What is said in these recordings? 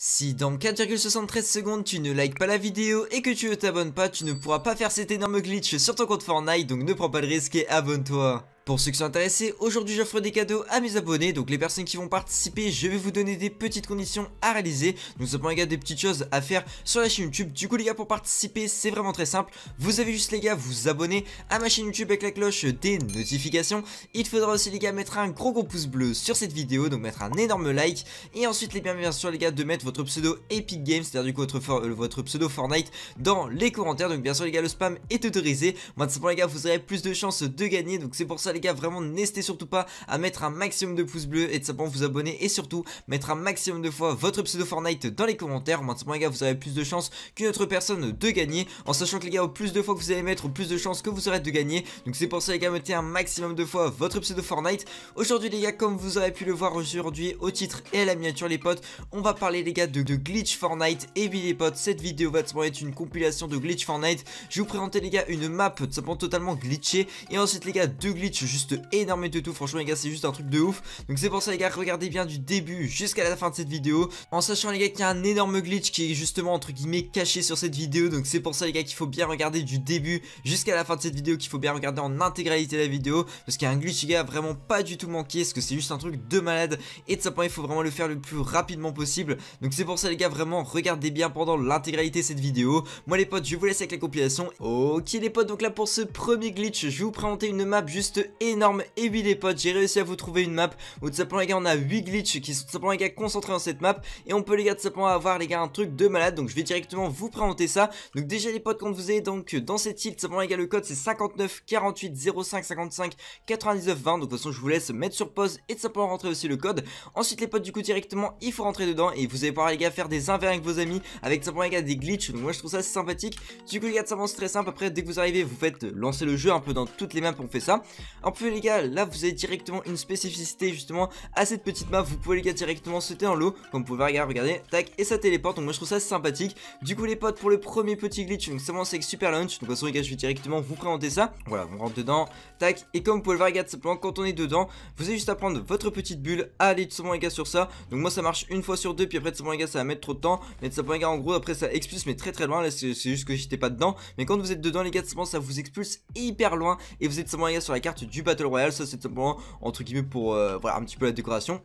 Si dans 4,73 secondes tu ne likes pas la vidéo et que tu ne t'abonnes pas, tu ne pourras pas faire cet énorme glitch sur ton compte Fortnite, donc ne prends pas le risque et abonne-toi pour ceux qui sont intéressés, aujourd'hui j'offre des cadeaux à mes abonnés, donc les personnes qui vont participer, je vais vous donner des petites conditions à réaliser, Nous avons les gars des petites choses à faire sur la chaîne YouTube. Du coup les gars pour participer c'est vraiment très simple, vous avez juste les gars vous abonner à ma chaîne YouTube avec la cloche des notifications. Il faudra aussi les gars mettre un gros gros pouce bleu sur cette vidéo, donc mettre un énorme like, et ensuite les bien bien sûr les gars de mettre votre pseudo Epic Games, c'est-à-dire du coup votre, euh, votre, pseudo Fortnite dans les commentaires, donc bien sûr les gars le spam est autorisé. Maintenant les gars vous aurez plus de chances de gagner, donc c'est pour ça les les gars, vraiment n'hésitez surtout pas à mettre un maximum de pouces bleus et de simplement vous abonner et surtout mettre un maximum de fois votre pseudo Fortnite dans les commentaires. Maintenant les gars, vous aurez plus de chances qu'une autre personne de gagner. En sachant que les gars, au plus de fois que vous allez mettre, au plus de chances que vous aurez de gagner. Donc c'est pour ça les gars, mettez un maximum de fois votre pseudo Fortnite. Aujourd'hui les gars, comme vous aurez pu le voir aujourd'hui au titre et à la miniature les potes, on va parler les gars de, de Glitch Fortnite. Et oui les potes, cette vidéo va être une compilation de Glitch Fortnite. Je vais vous présenter les gars une map de simplement totalement glitchée. Et ensuite les gars, deux glitch juste énormément de tout. Franchement, les gars, c'est juste un truc de ouf. Donc, c'est pour ça, les gars, regardez bien du début jusqu'à la fin de cette vidéo. En sachant, les gars, qu'il y a un énorme glitch qui est justement, entre guillemets, caché sur cette vidéo. Donc, c'est pour ça, les gars, qu'il faut bien regarder du début jusqu'à la fin de cette vidéo. Qu'il faut bien regarder en intégralité la vidéo. Parce qu'il y a un glitch, les gars, vraiment pas du tout manqué. Parce que c'est juste un truc de malade. Et de sa part, il faut vraiment le faire le plus rapidement possible. Donc, c'est pour ça, les gars, vraiment, regardez bien pendant l'intégralité cette vidéo. Moi, les potes, je vous laisse avec la compilation. Ok, les potes, donc là, pour ce premier glitch, je vais vous présenter une map juste énorme. Et oui les potes, j'ai réussi à vous trouver une map où tout simplement les gars on a 8 glitches qui sont tout simplement les gars concentrés dans cette map. Et on peut les gars tout simplement avoir les gars un truc de malade. Donc je vais directement vous présenter ça. Donc déjà les potes quand vous avez donc dans cette île tout simplement les gars le code c'est 59 48 05 55 99 20. Donc de toute façon je vous laisse mettre sur pause et tout simplement rentrer aussi le code. Ensuite les potes du coup directement il faut rentrer dedans et vous allez pouvoir les gars faire des invers avec vos amis avec tout simplement les gars des glitches. Donc moi je trouve ça sympathique. Du coup les gars ça avance très simple. Après dès que vous arrivez vous faites lancer le jeu un peu dans toutes les maps on fait ça. En plus les gars, là vous avez directement une spécificité justement à cette petite map, vous pouvez les gars directement sauter en l'eau, comme vous pouvez regarder, regardez, tac, et ça téléporte, donc moi je trouve ça sympathique. Du coup les potes, pour le premier petit glitch, donc ça commence avec Super Launch, donc de toute les gars je vais directement vous présenter ça, voilà, on rentre dedans, tac, et comme vous pouvez le voir, regarde, simplement quand on est dedans, vous avez juste à prendre votre petite bulle, allez tout simplement les gars sur ça, donc moi ça marche une fois sur deux, puis après tout simplement les gars ça va mettre trop de temps, mais tout simplement les gars en gros après ça expulse mais très très loin, là c'est juste que j'étais pas dedans, mais quand vous êtes dedans les gars tout simplement ça vous expulse hyper loin, et vous êtes simplement les gars sur la carte du Battle Royale. Ça, c'est simplement, entre guillemets, pour euh, voilà, un petit peu la décoration.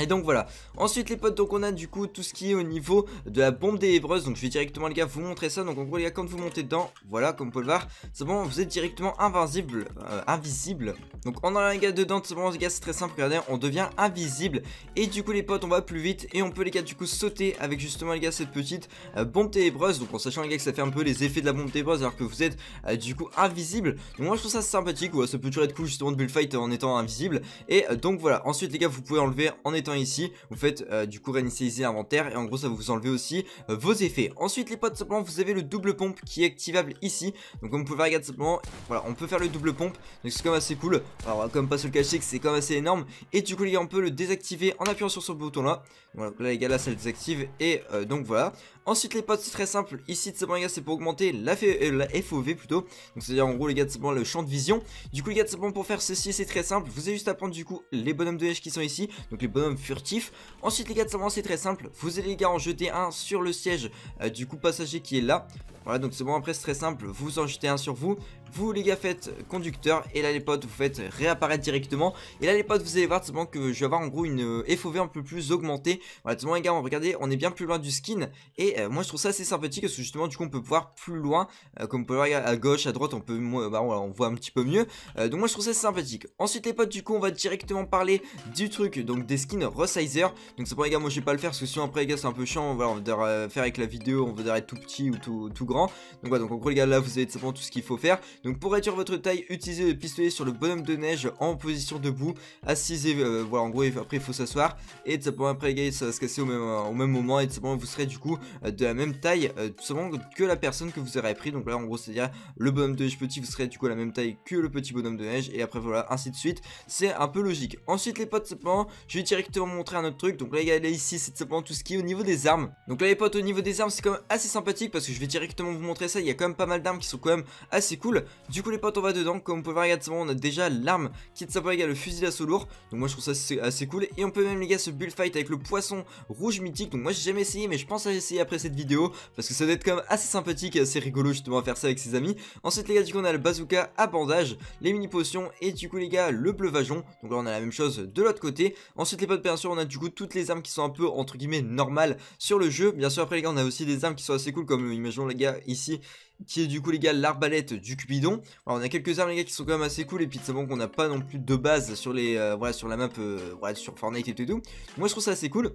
Et donc voilà, ensuite les potes donc on a du coup tout ce qui est au niveau de la bombe des hébreuses Donc je vais directement les gars vous montrer ça, donc en gros les gars quand vous montez dedans, voilà comme vous pouvez le voir C'est bon vous êtes directement invisible euh, invisible Donc en a les gars dedans, c'est les gars c'est très simple, regardez on devient invisible Et du coup les potes on va plus vite et on peut les gars du coup sauter avec justement les gars cette petite euh, bombe des hébreuses Donc en sachant les gars que ça fait un peu les effets de la bombe des hébreuses alors que vous êtes euh, du coup invisible Donc moi je trouve ça sympathique, ouais, ça peut toujours être cool justement de bullfight en étant invisible Et donc voilà, ensuite les gars vous pouvez enlever en étant ici, vous faites euh, du coup réinitialiser l'inventaire et en gros ça vous enlever aussi euh, vos effets. Ensuite les potes simplement vous avez le double pompe qui est activable ici. Donc comme vous pouvez regarder simplement, voilà on peut faire le double pompe. Donc c'est quand même assez cool. Alors on pas se le cacher que c'est quand même assez énorme. Et du coup les gars on peut le désactiver en appuyant sur ce bouton là. Voilà, là les gars là ça le désactive et euh, donc voilà. Ensuite les potes c'est très simple. Ici de simplement les gars c'est pour augmenter la, la FOV plutôt. Donc c'est à dire en gros les gars c'est simplement le champ de vision. Du coup les gars c'est simplement pour faire ceci c'est très simple. Vous avez juste à prendre du coup les bonhommes de neige qui sont ici. Donc les bonhommes furtif. Ensuite les gars de c'est très simple, vous allez les gars en jeter un sur le siège euh, du coup passager qui est là. Voilà, donc c'est bon, après c'est très simple, vous en jetez un sur vous, vous les gars faites conducteur, et là les potes vous faites réapparaître directement, et là les potes vous allez voir simplement que je vais avoir en gros une euh, FOV un peu plus augmentée, voilà tout simplement les gars, regardez, on est bien plus loin du skin, et euh, moi je trouve ça assez sympathique, parce que justement du coup on peut voir plus loin, euh, comme on peut voir à gauche, à droite, on peut, bah, on, voit un petit peu mieux, donc moi je trouve ça sympathique. Ensuite les potes du coup on va directement parler du truc, donc des skins resizer, donc c'est bon les gars, moi je vais pas le faire, parce que sinon après les gars c'est un peu chiant, voilà, on va devoir faire avec la vidéo, on va devoir être tout petit ou tout, tout grand, donc voilà, donc en gros les gars, là vous avez simplement tout ce qu'il faut faire. Donc pour réduire votre taille, utilisez le pistolet sur le bonhomme de neige en position debout, assisez, euh, voilà en gros après il faut s'asseoir. Et tout simplement après les gars, ça va se casser au même, au même moment et tout simplement vous serez du coup euh, de la même taille euh, tout simplement que la personne que vous aurez pris. Donc là en gros c'est à dire le bonhomme de neige petit, vous serez du coup à la même taille que le petit bonhomme de neige et après voilà ainsi de suite. C'est un peu logique. Ensuite les potes, simplement, je vais directement montrer un autre truc. Donc là les gars, là ici c'est simplement tout ce qui est au niveau des armes. Donc là les potes au niveau des armes c'est quand même assez sympathique parce que je vais directement vous montrer ça, il y a quand même pas mal d'armes qui sont quand même assez cool. Du coup les potes on va dedans, comme vous pouvez voir on a déjà l'arme qui est sympa les gars, le fusil d'assaut lourd, donc moi je trouve ça assez, assez, cool. Et on peut même les gars se bullfight avec le poisson rouge mythique, donc moi j'ai jamais essayé mais je pense à essayer après cette vidéo, parce que ça doit être quand même assez sympathique et assez rigolo justement à faire ça avec ses amis. Ensuite les gars du coup on a le bazooka à bandage, les mini potions et du coup les gars le vajon. donc là on a la même chose de l'autre côté. Ensuite les potes bien sûr on a du coup toutes les armes qui sont un peu entre guillemets normales sur le jeu, bien sûr après les gars on a aussi des armes qui sont assez cool comme imaginons les gars ici, qui est du coup, les gars, l'arbalète du Cupidon. on a quelques armes, les gars, qui sont quand même assez cool, et puis c'est bon qu'on n'a pas non plus de base sur les, euh, voilà, sur la map, euh, voilà, sur Fortnite et tout. Moi, je trouve ça assez cool.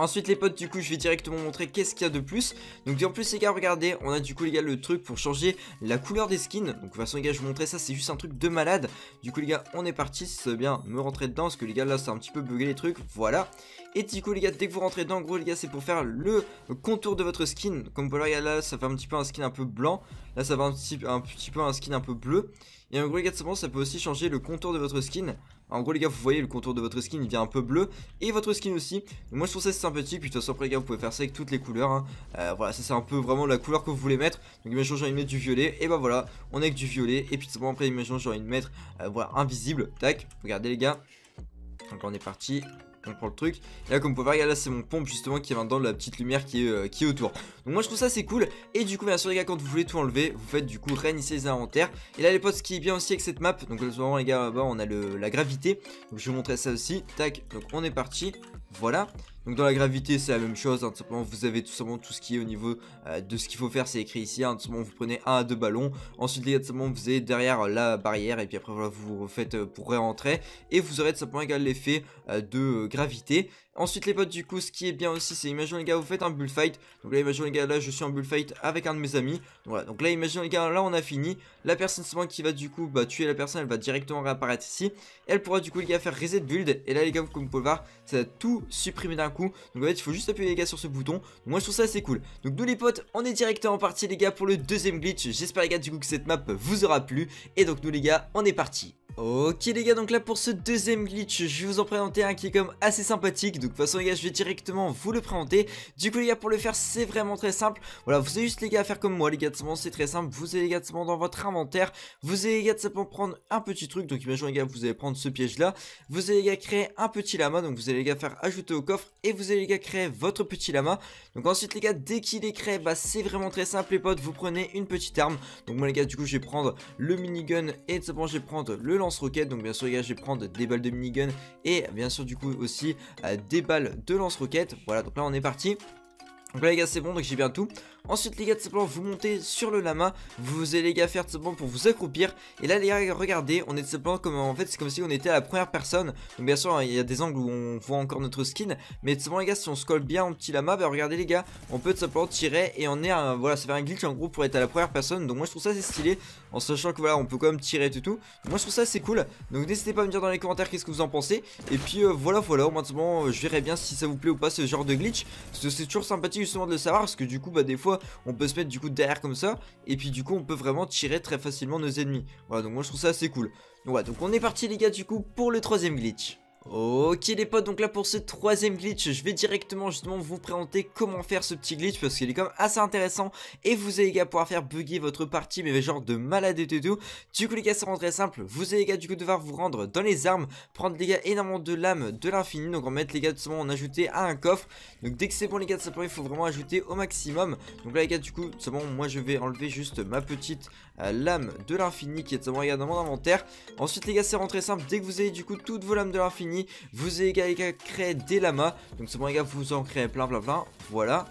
Ensuite les potes du coup je vais directement montrer qu'est-ce qu'il y a de plus Donc en plus les gars regardez on a du coup les gars le truc pour changer la couleur des skins Donc de toute façon les gars je vais vous montrer ça c'est juste un truc de malade Du coup les gars on est parti c'est bien me rentrer dedans parce que les gars là c'est un petit peu bugué les trucs voilà Et du coup les gars dès que vous rentrez dedans en gros les gars c'est pour faire le contour de votre skin Comme vous pouvez le là ça fait un petit peu un skin un peu blanc Là ça va un petit, un petit peu un skin un peu bleu Et en gros les gars ça peut aussi changer le contour de votre skin en gros les gars vous voyez le contour de votre skin il devient un peu bleu et votre skin aussi. moi je trouve ça c'est sympathique puis de toute façon après les gars vous pouvez faire ça avec toutes les couleurs. Hein. Euh, voilà ça c'est un peu vraiment la couleur que vous voulez mettre. Donc imaginons j'ai envie de mettre du violet et bah voilà on est avec du violet et puis tout simplement après imaginons j'ai envie de mettre euh, voilà invisible. Tac regardez les gars. Donc on est parti pour le truc. Et là, comme vous pouvez voir, là, c'est mon pompe justement qui est dans la petite lumière qui est, euh, qui autour. Donc moi, je trouve ça c'est cool. Et du coup, bien sûr, les gars, quand vous voulez tout enlever, vous faites du coup réinitier les inventaires. Et là, les potes, ce qui est bien aussi avec cette map, donc souvent, les gars, là-bas, on a le, la gravité. Donc je vais vous montrer ça aussi. Tac, donc on est parti. Voilà. Donc dans la gravité, c'est la même chose. Hein. simplement, vous avez tout simplement tout ce qui est au niveau euh, de ce qu'il faut faire, c'est écrit ici. en hein. tout simplement, vous prenez un à deux ballons. Ensuite, les gars, simplement, vous avez derrière euh, la barrière. Et puis après, voilà, vous faites euh, pour réentrer Et vous aurez tout simplement égal l'effet de gravité. Ensuite, les potes, du coup, ce qui est bien aussi, c'est imaginons les gars, vous faites un bullfight. Donc là, imaginons les gars, là, je suis en bullfight avec un de mes amis. Voilà. Donc là, imaginons les gars, là, on a fini. La personne qui va du coup bah, tuer la personne, elle va directement réapparaître ici. Elle pourra du coup, les gars, faire reset build. Et là, les gars, comme vous pouvez voir, ça tout supprimer d'un coup. Donc en fait, il faut juste appuyer les gars sur ce bouton. moi, je trouve ça assez cool. Donc nous les potes, on est directement parti les gars pour le deuxième glitch. J'espère les gars du coup que cette map vous aura plu. Et donc nous les gars, on est parti. Ok les gars, donc là pour ce deuxième glitch, je vais vous en présenter un qui est comme assez sympathique. Donc de toute façon les gars, je vais directement vous le présenter. Du coup les gars, pour le faire, c'est vraiment très simple. Voilà, vous avez juste les gars à faire comme moi les gars de c'est très simple. Vous allez les gars dans votre inventaire, vous allez les gars de prendre un petit truc. Donc imaginons les gars, vous allez prendre ce piège là. Vous allez les gars créer un petit lama, donc vous allez les gars faire ajouter au coffre et vous allez les gars créer votre petit lama. Donc ensuite les gars, dès qu'il est créé, bah c'est vraiment très simple les potes, vous prenez une petite arme. Donc moi les gars, du coup je vais prendre le minigun et de simplement je vais prendre le lance roquette Donc bien sûr les gars je vais prendre des balles de minigun et bien sûr du coup aussi euh, des balles de lance-roquettes. Voilà donc là on est parti. Donc là les gars c'est bon donc j'ai bien tout Ensuite les gars tout simplement vous montez sur le lama, vous allez les gars faire tout simplement pour vous accroupir et là les gars regardez on est tout simplement comme en fait c'est comme si on était à la première personne. Donc bien sûr hein, il y a des angles où on voit encore notre skin mais tout simplement les gars si on se colle bien en petit lama bah regardez les gars on peut tout simplement tirer et on est à voilà ça fait un glitch en gros pour être à la première personne donc moi je trouve ça assez stylé en sachant que voilà on peut quand même tirer tout tout. moi je trouve ça c'est cool donc n'hésitez pas à me dire dans les commentaires qu'est-ce que vous en pensez et puis euh, voilà voilà au moins euh, je verrai bien si ça vous plaît ou pas ce genre de glitch parce que c'est toujours sympathique justement de le savoir parce que du coup bah des fois on peut se mettre du coup derrière comme ça et puis du coup on peut vraiment tirer très facilement nos ennemis. Voilà donc moi je trouve ça assez cool. Voilà donc on est parti les gars du coup pour le troisième glitch. Ok les potes, donc là pour ce troisième glitch, je vais directement justement vous présenter comment faire ce petit glitch parce qu'il est quand même assez intéressant et vous allez les gars pouvoir faire bugger votre partie mais genre de malade et tout. Du coup les gars c'est rentré très simple, vous allez les gars du coup devoir vous rendre dans les armes, prendre les gars énormément de lames de l'infini, donc en mettre les gars tout simplement en ajouter à un coffre. Donc dès que c'est bon les gars de simplement il faut vraiment ajouter au maximum. Donc là les gars du coup tout simplement moi je vais enlever juste ma petite euh, lame de l'infini qui est tout simplement Regarde dans mon inventaire. Ensuite les gars c'est rentré simple, dès que vous avez du coup toutes vos lames de l'infini vous avez les gars des lamas. Donc c'est bon les gars, vous en créez plein plein Voilà.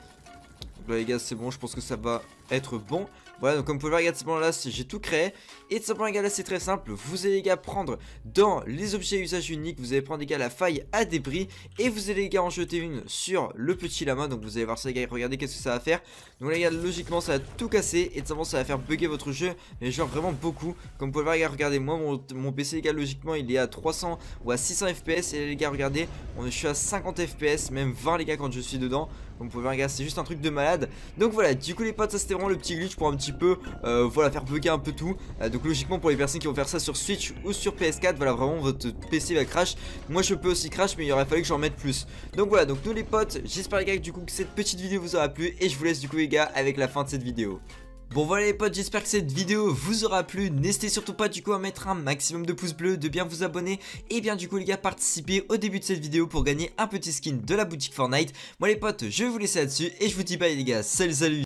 Donc là les gars, c'est bon, je pense que ça va être bon. Voilà, donc comme vous pouvez le voir, ce moment là, j'ai tout créé. Et tout simplement, les gars, là, c'est très simple. Vous allez, les gars, prendre dans les objets usage unique, vous allez prendre, les gars, la faille à débris. Et vous allez, les gars, en jeter une sur le petit lama. Donc, vous allez voir ça, les gars, regardez qu'est-ce que ça va faire. Donc, les gars, logiquement, ça va tout casser. Et tout simplement, ça va faire bugger votre jeu. Mais genre, vraiment beaucoup. Comme vous pouvez le voir, regardez, moi, mon, PC, les gars, logiquement, il est à 300 ou à 600 FPS. Et les gars, regardez, on, je suis à 50 FPS, même 20, les gars, quand je suis dedans. Comme vous pouvez le voir, c'est juste un truc de malade. Donc, voilà, du coup, les potes, ça c'était vraiment le petit glitch pour un petit peu, euh, voilà, faire bugger un peu tout. Euh, donc logiquement pour les personnes qui vont faire ça sur Switch ou sur PS4, voilà, vraiment votre PC va crash. Moi je peux aussi crash, mais il aurait fallu que j'en mette plus. Donc voilà, donc nous les potes, j'espère les gars que du coup que cette petite vidéo vous aura plu et je vous laisse du coup les gars avec la fin de cette vidéo. Bon voilà les potes, j'espère que cette vidéo vous aura plu, n'hésitez surtout pas du coup à mettre un maximum de pouces bleus, de bien vous abonner et bien du coup les gars participer au début de cette vidéo pour gagner un petit skin de la boutique Fortnite. Moi les potes, je vous laisser là-dessus et je vous dis bye les gars, salut salut